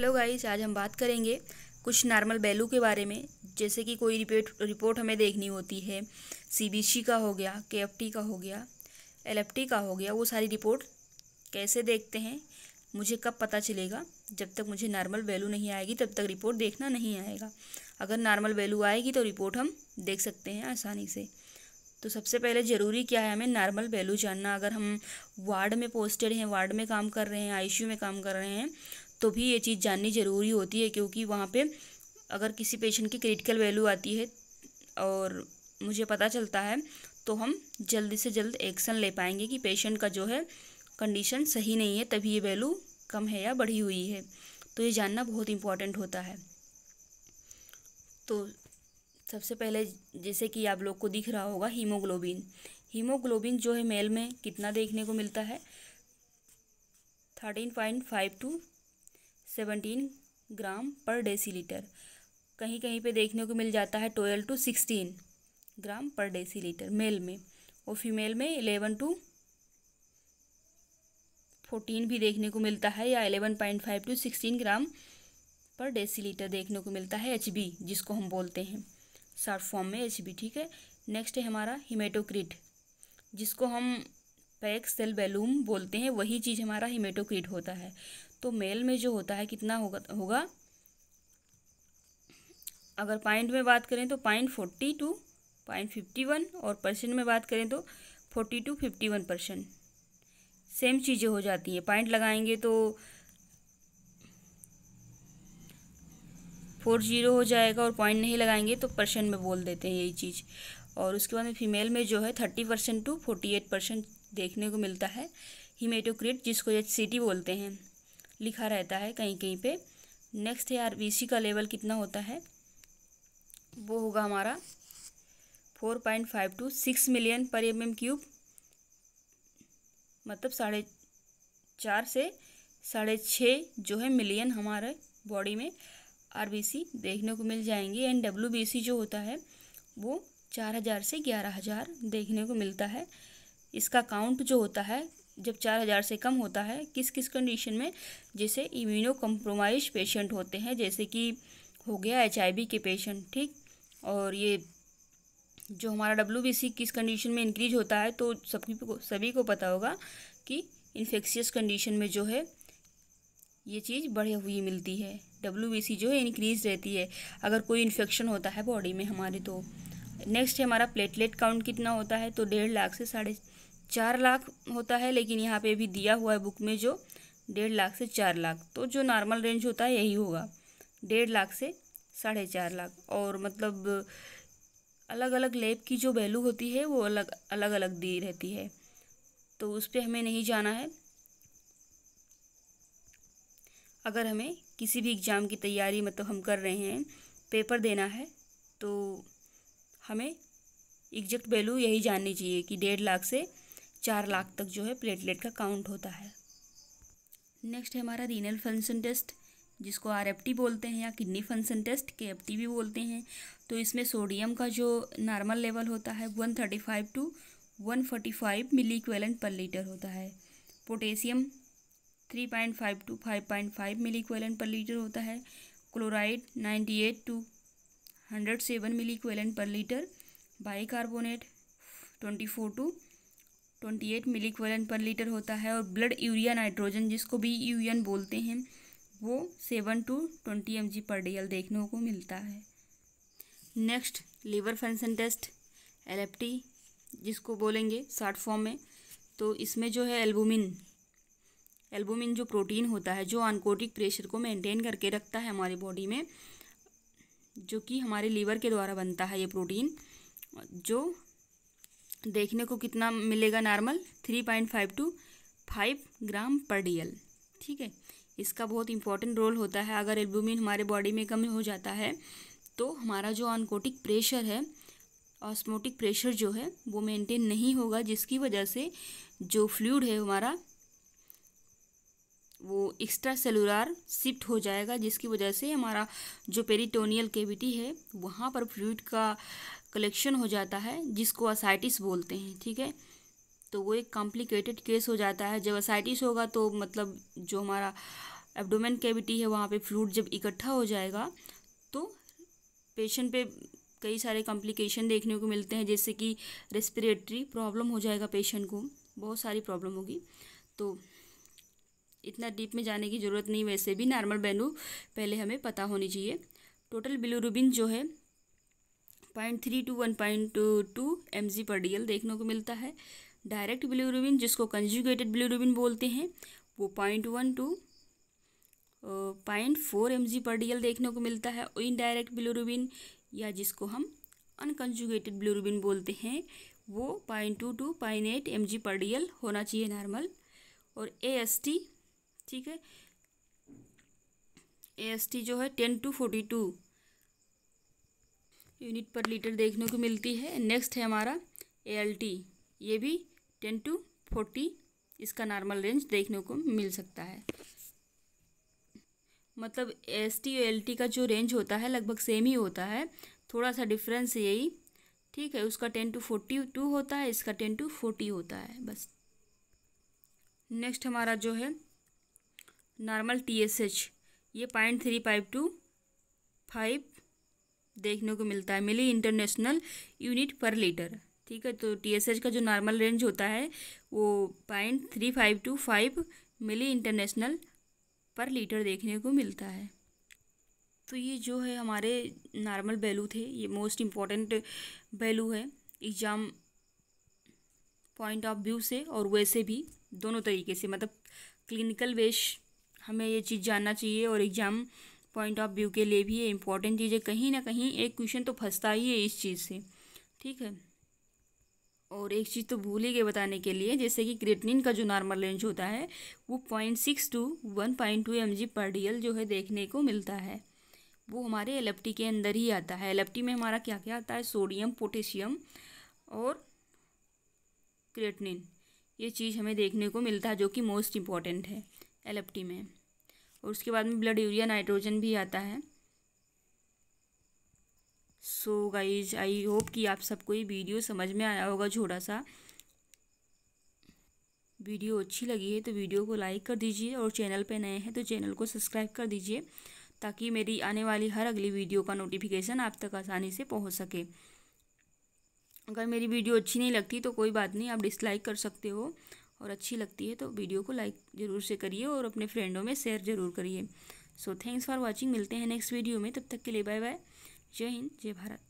hello guys आज हम बात करेंगे कुछ नॉर्मल वैल्यू के बारे में जैसे कि कोई रिपोर्ट रिपोर्ट हमें देखनी होती है सी का हो गया के का हो गया एल का हो गया वो सारी रिपोर्ट कैसे देखते हैं मुझे कब पता चलेगा जब तक मुझे नॉर्मल वैल्यू नहीं आएगी तब तक रिपोर्ट देखना नहीं आएगा अगर नॉर्मल वैल्यू आएगी तो रिपोर्ट हम देख सकते हैं आसानी से तो सबसे पहले ज़रूरी क्या है हमें नॉर्मल वैल्यू जानना अगर हम वार्ड में पोस्टेड हैं वार्ड में काम कर रहे हैं आईसीयू में काम कर रहे हैं तो भी ये चीज़ जाननी ज़रूरी होती है क्योंकि वहाँ पर अगर किसी पेशेंट की क्रिटिकल वैल्यू आती है और मुझे पता चलता है तो हम जल्दी से जल्द एक्शन ले पाएंगे कि पेशेंट का जो है कंडीशन सही नहीं है तभी ये वैल्यू कम है या बढ़ी हुई है तो ये जानना बहुत इम्पॉर्टेंट होता है तो सबसे पहले जैसे कि आप लोग को दिख रहा होगा हीमोग्लोबिन हीमोग्लोबिन जो है मेल में कितना देखने को मिलता है thirteen point five to seventeen gram per decilitre कहीं कहीं पे देखने को मिल जाता है twelve to sixteen gram per decilitre mail में और फीमेल में एलेवन टू फोर्टीन भी देखने को मिलता है या eleven point five to sixteen gram per decilitre देखने को मिलता है एच बी जिसको हम बोलते हैं शार्ट फॉर्म में एच बी ठीक है नेक्स्ट है हमारा हिमेटोक्रिट जिसको हम पैक सेल बैलूम बोलते हैं वही चीज़ हमारा हिमेटोक्रिट होता है तो मेल में जो होता है कितना होगा होगा अगर पॉइंट में बात करें तो point forty to point fifty one और परसेंट में बात करें तो forty to fifty one percent same चीज़ें हो जाती हैं पॉइंट लगाएंगे तो फोर जीरो हो जाएगा और पॉइंट नहीं लगाएंगे तो परसेंट में बोल देते हैं यही चीज़ और उसके बाद फीमेल में जो है thirty percent to forty eight percent देखने को मिलता है हीमेटोक्रिट जिसको एच सी बोलते हैं लिखा रहता है कहीं कहीं पे नेक्स्ट है आर बी सी का लेवल कितना होता है वो होगा हमारा four point five to six million per M M cube मतलब साढ़े चार से साढ़े छः जो है मिलियन हमारे बॉडी में आर देखने को मिल जाएंगी एंड डब्ल्यू जो होता है वो चार हज़ार से ग्यारह हज़ार देखने को मिलता है इसका काउंट जो होता है जब चार हज़ार से कम होता है किस किस कंडीशन में जैसे इम्यूनो कम्प्रोमाइज पेशेंट होते हैं जैसे कि हो गया एच के पेशेंट ठीक और ये जो हमारा डब्ल्यू किस कंडीशन में इंक्रीज होता है तो को सभी को पता होगा कि इन्फेक्शियस कंडीशन में जो है ये चीज़ बढ़ी हुई मिलती है डब्ल्यू जो है इंक्रीज रहती है अगर कोई इन्फेक्शन होता है बॉडी में हमारे तो नेक्स्ट है हमारा प्लेटलेट काउंट कितना होता है तो डेढ़ लाख से साढ़े चार लाख होता है लेकिन यहाँ पे भी दिया हुआ है बुक में जो डेढ़ लाख से चार लाख तो जो नॉर्मल रेंज होता है यही होगा डेढ़ लाख से साढ़े चार लाख और मतलब अलग अलग लेब की जो वैल्यू होती है वो अलग अलग अलग दी रहती है तो उस पर हमें नहीं जाना है अगर हमें किसी भी एग्ज़ाम की तैयारी मतलब हम कर रहे हैं पेपर देना है तो हमें एग्जैक्ट वैल्यू यही जाननी चाहिए कि डेढ़ लाख से चार लाख तक जो है प्लेटलेट का काउंट होता है नेक्स्ट है हमारा रीनल फंक्शन टेस्ट जिसको आर बोलते हैं या किडनी फंक्शन टेस्ट के भी बोलते हैं तो इसमें सोडियम का जो नॉर्मल लेवल होता है one thirty five to one forty five milliequivalent per litre होता है potassium three point five to five point five milliequivalent per litre होता है chloride ninety eight to hundred seven milliequivalent per litre bicarbonate twenty four to twenty eight milliequivalent per litre होता है और blood urea nitrogen जिसको भी UN बोलते हैं वो seven to twenty M G per D देखने को मिलता है next liver function test L जिसको बोलेंगे शार्ट फॉर्म में तो इसमें जो है एल्बुमिन एल्बुमिन जो प्रोटीन होता है जो आनकोटिक प्रेशर को मेंटेन करके रखता है हमारी बॉडी में जो कि हमारे लीवर के द्वारा बनता है ये प्रोटीन जो देखने को कितना मिलेगा normal three point five to five gram per D ठीक है इसका बहुत इंपॉर्टेंट रोल होता है अगर एल्बुमिन हमारे बॉडी में कम हो जाता है तो हमारा जो ऑनकोटिक प्रेशर है ऑस्मोटिक प्रेशर जो है वो मेंटेन नहीं होगा जिसकी वजह से जो फ्लूड है हमारा वो एक्स्ट्रा सेलुलर शिफ्ट हो जाएगा जिसकी वजह से हमारा जो पेरिटोनियल केविटी है वहाँ पर फ्लूड का कलेक्शन हो जाता है जिसको असाइटिस बोलते हैं ठीक है तो वो एक कॉम्प्लिकेटेड केस हो जाता है जब असाइटिस होगा तो मतलब जो हमारा एब्डोमेन कैविटी है वहाँ पे फ्लूड जब इकट्ठा हो जाएगा तो पेशेंट पे कई सारे कॉम्प्लिकेशन देखने को मिलते हैं जैसे कि रेस्पिरेटरी प्रॉब्लम हो जाएगा पेशेंट को बहुत सारी प्रॉब्लम होगी तो इतना डीप में जाने की ज़रूरत नहीं वैसे भी नॉर्मल बैनू पहले हमें पता होनी चाहिए टोटल बिलोरुबिन जो है point three to one point two M G per D L देखने को मिलता है डायरेक्ट बिलीरुबिन जिसको कंजुगेटेड बिलीरुबिन बोलते हैं वो point one to point four M G per D L देखने को मिलता है इनडायरेक्ट बिलीरुबिन या जिसको हम अनकंजुगेटेड बिलीरुबिन बोलते हैं वो point two to point eight M G per D L होना चाहिए नॉर्मल और ए एस टी ठीक है ए एस टी जो है ten to forty two unit per litre देखने को मिलती है नेक्स्ट है हमारा ए ये भी टेन टू फोर्टी इसका नॉर्मल रेंज देखने को मिल सकता है मतलब एस टी एल टी का जो रेंज होता है लगभग सेम ही होता है थोड़ा सा डिफरेंस यही ठीक है उसका टेन टू फोर्टी टू होता है इसका टेन टू फोर्टी होता है बस नेक्स्ट हमारा जो है नॉर्मल टी एस एच ये point three five to five देखने को मिलता है milli international unit per litre ठीक है तो टीएसएच का जो नॉर्मल रेंज होता है वो point three five to five milli international per litre देखने को मिलता है तो ये जो है हमारे नॉर्मल वैल्यू थे ये मोस्ट इम्पॉर्टेंट वैल्यू है एग्ज़ाम पॉइंट ऑफ व्यू से और वैसे भी दोनों तरीके से मतलब क्लिनिकल वेश हमें ये चीज़ जानना चाहिए और एग्ज़ाम पॉइंट ऑफ व्यू के लिए भी ये इंपॉर्टेंट चीज़ है कहीं ना कहीं एक क्वेश्चन तो फंसता ही है इस चीज़ से ठीक है और एक चीज़ तो भूल ही गए बताने के लिए जैसे कि क्रिएटनिन का जो नॉर्मल रेंज होता है वो point six to one point two M G per D L जो है देखने को मिलता है वो हमारे एल एफ टी के अंदर ही आता है एल एफ टी में हमारा क्या क्या आता है सोडियम पोटेशियम और क्रिएटनिन ये चीज़ हमें देखने को मिलता है जो कि मोस्ट इम्पॉर्टेंट है एल एफ टी में और उसके बाद में ब्लड यूरिया नाइट्रोजन भी आता है सो गाइज आई होप कि आप सबको ये वीडियो समझ में आया होगा छोटा सा वीडियो अच्छी लगी है तो वीडियो को लाइक कर दीजिए और चैनल पे नए हैं तो चैनल को सब्सक्राइब कर दीजिए ताकि मेरी आने वाली हर अगली वीडियो का नोटिफिकेशन आप तक आसानी से पहुंच सके अगर मेरी वीडियो अच्छी नहीं लगती तो कोई बात नहीं आप डिसलाइक कर सकते हो और अच्छी लगती है तो वीडियो को लाइक ज़रूर से करिए और अपने फ्रेंडों में शेयर ज़रूर करिए सो थैंक्स फॉर वॉचिंग मिलते हैं नेक्स्ट वीडियो में तब तक के लिए बाय बाय जय हिंद जय भारत